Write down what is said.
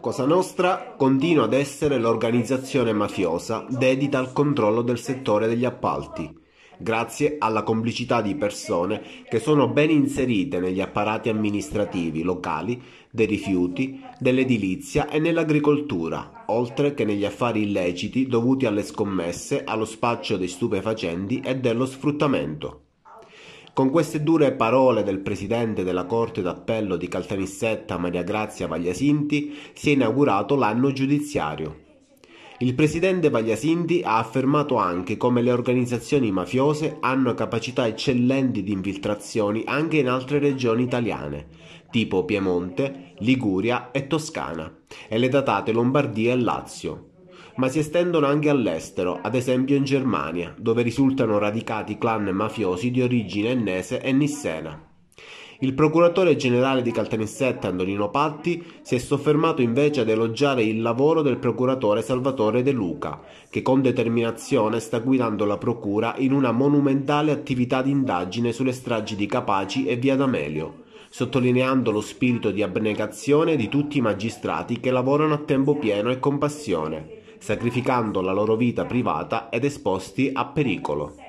Cosa Nostra continua ad essere l'organizzazione mafiosa dedita al controllo del settore degli appalti, grazie alla complicità di persone che sono ben inserite negli apparati amministrativi locali, dei rifiuti, dell'edilizia e nell'agricoltura, oltre che negli affari illeciti dovuti alle scommesse, allo spaccio dei stupefacenti e dello sfruttamento. Con queste dure parole del presidente della Corte d'Appello di Caltanissetta Maria Grazia Vagliasinti si è inaugurato l'anno giudiziario. Il presidente Vagliasinti ha affermato anche come le organizzazioni mafiose hanno capacità eccellenti di infiltrazioni anche in altre regioni italiane, tipo Piemonte, Liguria e Toscana, e le datate Lombardia e Lazio, ma si estendono anche all'estero, ad esempio in Germania, dove risultano radicati clan mafiosi di origine ennese e nissena. Il procuratore generale di Caltanissetta Antonino Patti si è soffermato invece ad elogiare il lavoro del procuratore Salvatore De Luca, che con determinazione sta guidando la procura in una monumentale attività di indagine sulle stragi di Capaci e Via D'Amelio, sottolineando lo spirito di abnegazione di tutti i magistrati che lavorano a tempo pieno e con passione sacrificando la loro vita privata ed esposti a pericolo.